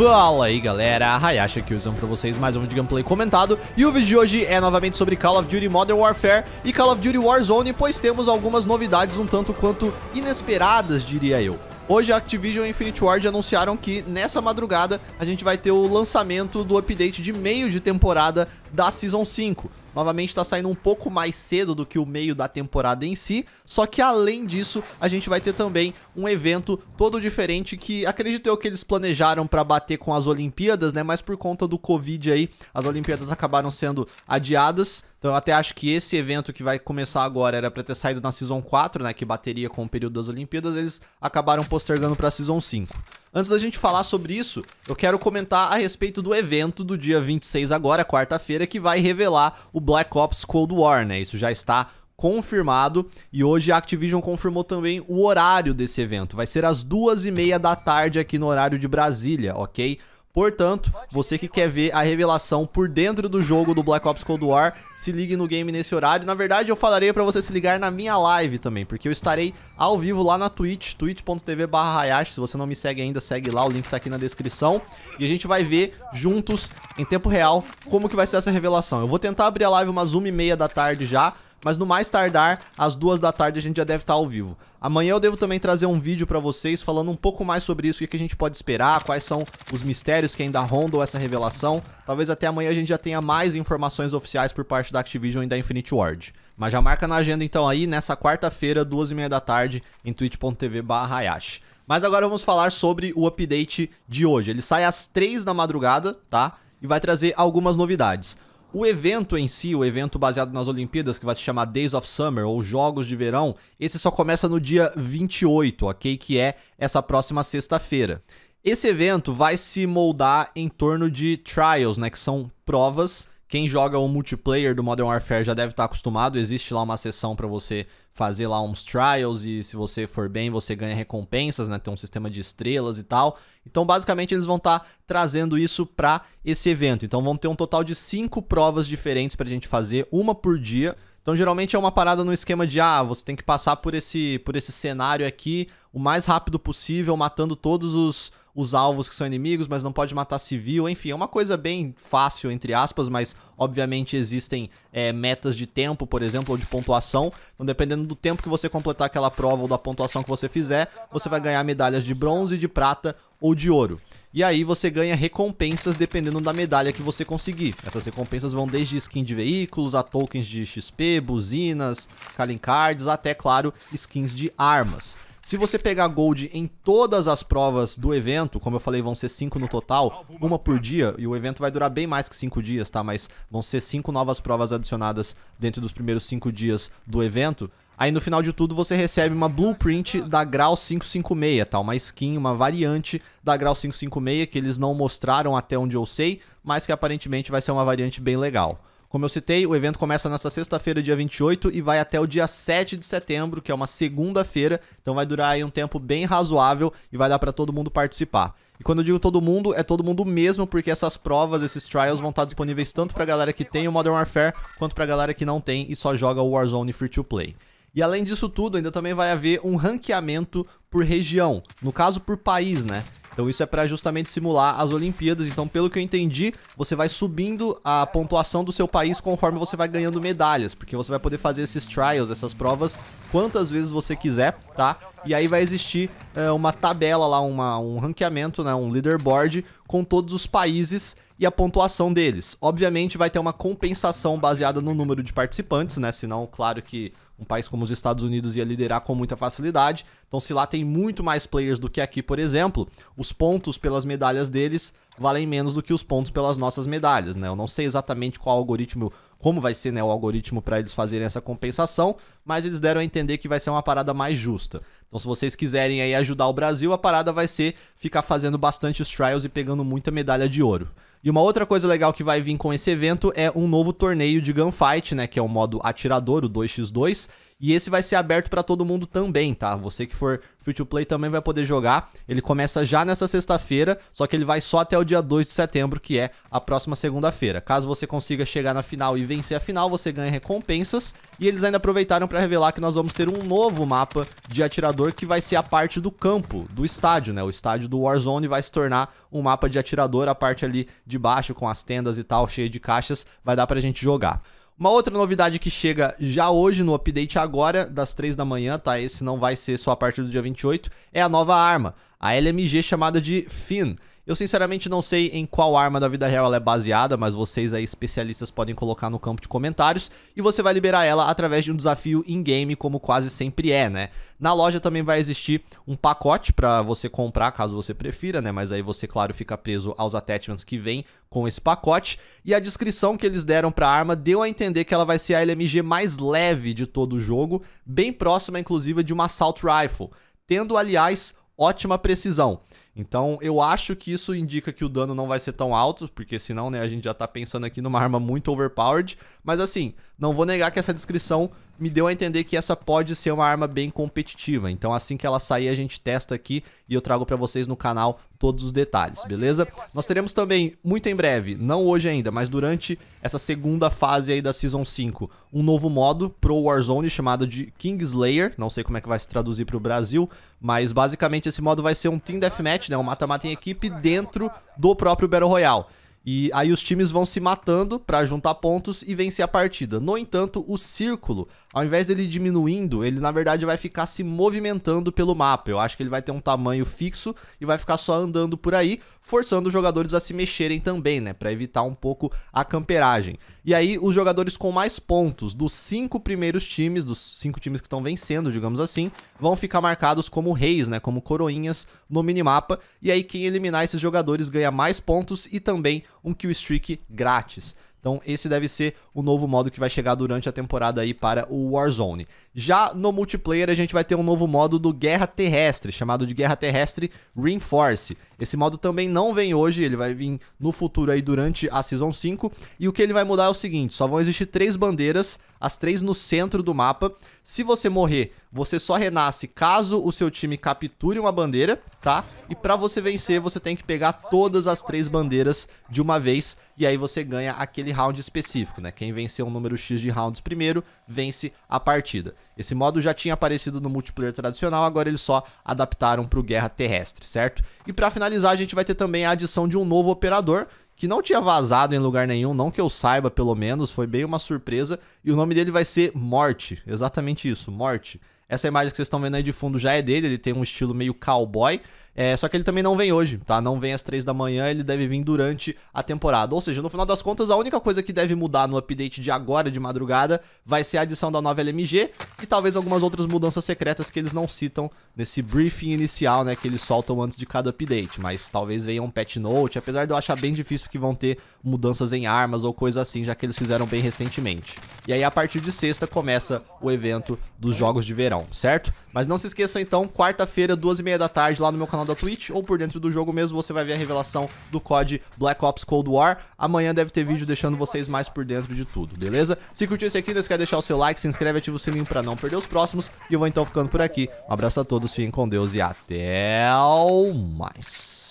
Fala aí galera, Hayashi aqui usando pra vocês mais um vídeo gameplay comentado E o vídeo de hoje é novamente sobre Call of Duty Modern Warfare e Call of Duty Warzone Pois temos algumas novidades um tanto quanto inesperadas, diria eu Hoje a Activision e Infinity Ward anunciaram que nessa madrugada a gente vai ter o lançamento do update de meio de temporada da Season 5 Novamente tá saindo um pouco mais cedo do que o meio da temporada em si, só que além disso, a gente vai ter também um evento todo diferente que acredito eu que eles planejaram para bater com as Olimpíadas, né? Mas por conta do Covid aí, as Olimpíadas acabaram sendo adiadas. Então eu até acho que esse evento que vai começar agora era para ter saído na Season 4, né, que bateria com o período das Olimpíadas, eles acabaram postergando para a Season 5. Antes da gente falar sobre isso, eu quero comentar a respeito do evento do dia 26 agora, quarta-feira, que vai revelar o Black Ops Cold War, né? Isso já está confirmado. E hoje a Activision confirmou também o horário desse evento. Vai ser às duas e meia da tarde aqui no horário de Brasília, ok? Portanto, você que quer ver a revelação por dentro do jogo do Black Ops Cold War, se ligue no game nesse horário. Na verdade, eu falarei para você se ligar na minha live também, porque eu estarei ao vivo lá na Twitch, twitch.tv Hayashi. Se você não me segue ainda, segue lá, o link tá aqui na descrição. E a gente vai ver juntos, em tempo real, como que vai ser essa revelação. Eu vou tentar abrir a live umas 1 e meia da tarde já, mas no mais tardar, às duas da tarde a gente já deve estar ao vivo. Amanhã eu devo também trazer um vídeo para vocês falando um pouco mais sobre isso, o que a gente pode esperar, quais são os mistérios que ainda rondam essa revelação. Talvez até amanhã a gente já tenha mais informações oficiais por parte da Activision e da Infinity Ward. Mas já marca na agenda então aí, nessa quarta-feira, duas e meia da tarde, em twitch.tv barra Mas agora vamos falar sobre o update de hoje. Ele sai às três da madrugada, tá? E vai trazer algumas novidades. O evento em si, o evento baseado nas Olimpíadas, que vai se chamar Days of Summer ou Jogos de Verão, esse só começa no dia 28, ok? Que é essa próxima sexta-feira. Esse evento vai se moldar em torno de trials, né? Que são provas quem joga o multiplayer do Modern Warfare já deve estar tá acostumado, existe lá uma sessão para você fazer lá uns trials e se você for bem, você ganha recompensas, né? Tem um sistema de estrelas e tal. Então, basicamente, eles vão estar tá trazendo isso para esse evento. Então, vão ter um total de cinco provas diferentes para a gente fazer, uma por dia. Então, geralmente é uma parada no esquema de ah, você tem que passar por esse por esse cenário aqui o mais rápido possível, matando todos os, os alvos que são inimigos, mas não pode matar civil. Enfim, é uma coisa bem fácil, entre aspas, mas obviamente existem é, metas de tempo, por exemplo, ou de pontuação. Então, dependendo do tempo que você completar aquela prova ou da pontuação que você fizer, você vai ganhar medalhas de bronze, de prata ou de ouro. E aí você ganha recompensas dependendo da medalha que você conseguir. Essas recompensas vão desde skin de veículos, a tokens de XP, buzinas, calling cards, até, claro, skins de armas. Se você pegar gold em todas as provas do evento, como eu falei, vão ser 5 no total, uma por dia, e o evento vai durar bem mais que 5 dias, tá? Mas vão ser 5 novas provas adicionadas dentro dos primeiros 5 dias do evento. Aí no final de tudo você recebe uma blueprint da Grau 556, tá? Uma skin, uma variante da Grau 556 que eles não mostraram até onde eu sei, mas que aparentemente vai ser uma variante bem legal. Como eu citei, o evento começa nesta sexta-feira, dia 28, e vai até o dia 7 de setembro, que é uma segunda-feira. Então vai durar aí um tempo bem razoável e vai dar para todo mundo participar. E quando eu digo todo mundo, é todo mundo mesmo, porque essas provas, esses trials vão estar disponíveis tanto pra galera que tem o Modern Warfare, quanto pra galera que não tem e só joga o Warzone Free to Play. E além disso tudo, ainda também vai haver um ranqueamento por região, no caso por país, né? Então isso é para justamente simular as Olimpíadas. Então, pelo que eu entendi, você vai subindo a pontuação do seu país conforme você vai ganhando medalhas, porque você vai poder fazer esses trials, essas provas, quantas vezes você quiser, tá? E aí vai existir é, uma tabela lá, uma, um ranqueamento, né, um leaderboard com todos os países e a pontuação deles. Obviamente vai ter uma compensação baseada no número de participantes, né? Senão, claro que um país como os Estados Unidos ia liderar com muita facilidade. Então, se lá tem muito mais players do que aqui, por exemplo, os pontos pelas medalhas deles valem menos do que os pontos pelas nossas medalhas, né? Eu não sei exatamente qual algoritmo, como vai ser né, o algoritmo para eles fazerem essa compensação, mas eles deram a entender que vai ser uma parada mais justa. Então, se vocês quiserem aí ajudar o Brasil, a parada vai ser ficar fazendo bastante os trials e pegando muita medalha de ouro. E uma outra coisa legal que vai vir com esse evento é um novo torneio de Gunfight, né? Que é o modo atirador, o 2x2, e esse vai ser aberto para todo mundo também, tá? Você que for free to play também vai poder jogar. Ele começa já nessa sexta-feira, só que ele vai só até o dia 2 de setembro, que é a próxima segunda-feira. Caso você consiga chegar na final e vencer a final, você ganha recompensas. E eles ainda aproveitaram para revelar que nós vamos ter um novo mapa de atirador que vai ser a parte do campo, do estádio, né? O estádio do Warzone vai se tornar um mapa de atirador, a parte ali de baixo com as tendas e tal, cheia de caixas, vai dar pra gente jogar. Uma outra novidade que chega já hoje no update agora, das 3 da manhã, tá? Esse não vai ser só a partir do dia 28, é a nova arma, a LMG chamada de Finn. Eu sinceramente não sei em qual arma da vida real ela é baseada, mas vocês aí especialistas podem colocar no campo de comentários e você vai liberar ela através de um desafio in-game, como quase sempre é, né? Na loja também vai existir um pacote para você comprar, caso você prefira, né? Mas aí você, claro, fica preso aos attachments que vem com esse pacote e a descrição que eles deram para a arma deu a entender que ela vai ser a LMG mais leve de todo o jogo, bem próxima inclusive de uma assault rifle, tendo aliás ótima precisão. Então, eu acho que isso indica que o dano não vai ser tão alto, porque senão, né, a gente já tá pensando aqui numa arma muito overpowered. Mas assim, não vou negar que essa descrição me deu a entender que essa pode ser uma arma bem competitiva. Então, assim que ela sair, a gente testa aqui e eu trago para vocês no canal todos os detalhes, beleza? Nós teremos também, muito em breve, não hoje ainda, mas durante essa segunda fase aí da Season 5, um novo modo pro Warzone chamado de Kingslayer. Não sei como é que vai se traduzir pro Brasil, mas basicamente esse modo vai ser um Team Deathmatch né? Um mata-mata em equipe dentro do próprio Battle Royale. E aí os times vão se matando para juntar pontos e vencer a partida. No entanto, o círculo, ao invés dele diminuindo, ele na verdade vai ficar se movimentando pelo mapa. Eu acho que ele vai ter um tamanho fixo e vai ficar só andando por aí, forçando os jogadores a se mexerem também, né, para evitar um pouco a camperagem. E aí os jogadores com mais pontos dos cinco primeiros times, dos cinco times que estão vencendo, digamos assim, vão ficar marcados como reis, né, como coroinhas no minimapa. E aí quem eliminar esses jogadores ganha mais pontos e também um kill streak grátis. Então esse deve ser o novo modo que vai chegar durante a temporada aí para o Warzone. Já no multiplayer a gente vai ter um novo modo do Guerra Terrestre, chamado de Guerra Terrestre Reinforce. Esse modo também não vem hoje, ele vai vir no futuro aí durante a Season 5. E o que ele vai mudar é o seguinte, só vão existir três bandeiras, as três no centro do mapa. Se você morrer, você só renasce caso o seu time capture uma bandeira, tá? E para você vencer, você tem que pegar todas as três bandeiras de uma vez e aí você ganha aquele round específico, né? Quem vencer um número X de rounds primeiro, vence a partida. Esse modo já tinha aparecido no multiplayer tradicional, agora eles só adaptaram pro Guerra Terrestre, certo? E para finalizar, a gente vai ter também a adição de um novo operador, que não tinha vazado em lugar nenhum, não que eu saiba pelo menos, foi bem uma surpresa, e o nome dele vai ser Morte, exatamente isso, Morte. Essa imagem que vocês estão vendo aí de fundo já é dele, ele tem um estilo meio cowboy. É, só que ele também não vem hoje, tá? Não vem às 3 da manhã, ele deve vir durante a temporada. Ou seja, no final das contas, a única coisa que deve mudar no update de agora, de madrugada, vai ser a adição da nova LMG e talvez algumas outras mudanças secretas que eles não citam nesse briefing inicial, né? Que eles soltam antes de cada update. Mas talvez venha um patch note, apesar de eu achar bem difícil que vão ter mudanças em armas ou coisa assim, já que eles fizeram bem recentemente. E aí, a partir de sexta, começa o evento dos Jogos de Verão, certo? Mas não se esqueça então, quarta-feira, duas e meia da tarde, lá no meu canal da Twitch, ou por dentro do jogo mesmo, você vai ver a revelação do COD Black Ops Cold War. Amanhã deve ter vídeo deixando vocês mais por dentro de tudo, beleza? Se curtiu esse aqui, não esquece de deixar o seu like, se inscreve, ativa o sininho pra não perder os próximos. E eu vou então ficando por aqui. Um abraço a todos, fiquem com Deus e até mais.